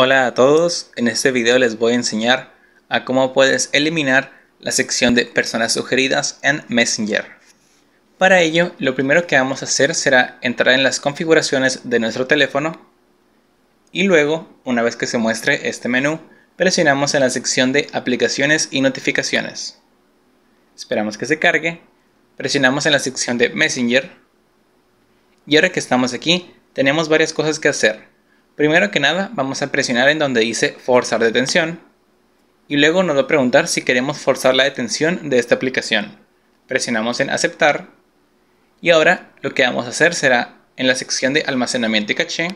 Hola a todos, en este video les voy a enseñar a cómo puedes eliminar la sección de personas sugeridas en Messenger. Para ello, lo primero que vamos a hacer será entrar en las configuraciones de nuestro teléfono y luego, una vez que se muestre este menú, presionamos en la sección de aplicaciones y notificaciones. Esperamos que se cargue, presionamos en la sección de Messenger y ahora que estamos aquí, tenemos varias cosas que hacer. Primero que nada, vamos a presionar en donde dice forzar detención y luego nos va a preguntar si queremos forzar la detención de esta aplicación. Presionamos en aceptar y ahora lo que vamos a hacer será en la sección de almacenamiento y caché,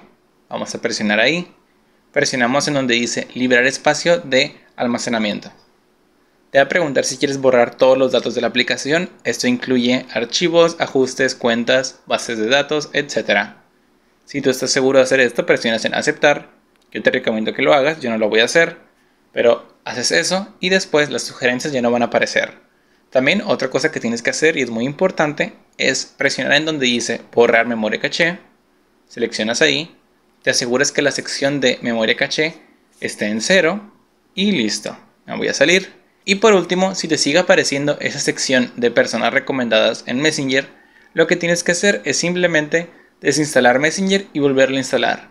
vamos a presionar ahí, presionamos en donde dice liberar espacio de almacenamiento. Te va a preguntar si quieres borrar todos los datos de la aplicación, esto incluye archivos, ajustes, cuentas, bases de datos, etc. Si tú estás seguro de hacer esto, presionas en aceptar. Yo te recomiendo que lo hagas, yo no lo voy a hacer. Pero haces eso y después las sugerencias ya no van a aparecer. También otra cosa que tienes que hacer y es muy importante es presionar en donde dice borrar memoria caché. Seleccionas ahí, te aseguras que la sección de memoria caché esté en cero y listo. Me voy a salir. Y por último, si te sigue apareciendo esa sección de personas recomendadas en Messenger, lo que tienes que hacer es simplemente desinstalar Messenger y volverlo a instalar,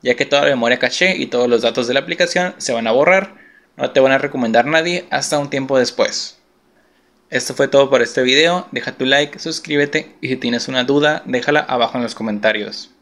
ya que toda la memoria caché y todos los datos de la aplicación se van a borrar, no te van a recomendar nadie hasta un tiempo después. Esto fue todo por este video, deja tu like, suscríbete y si tienes una duda déjala abajo en los comentarios.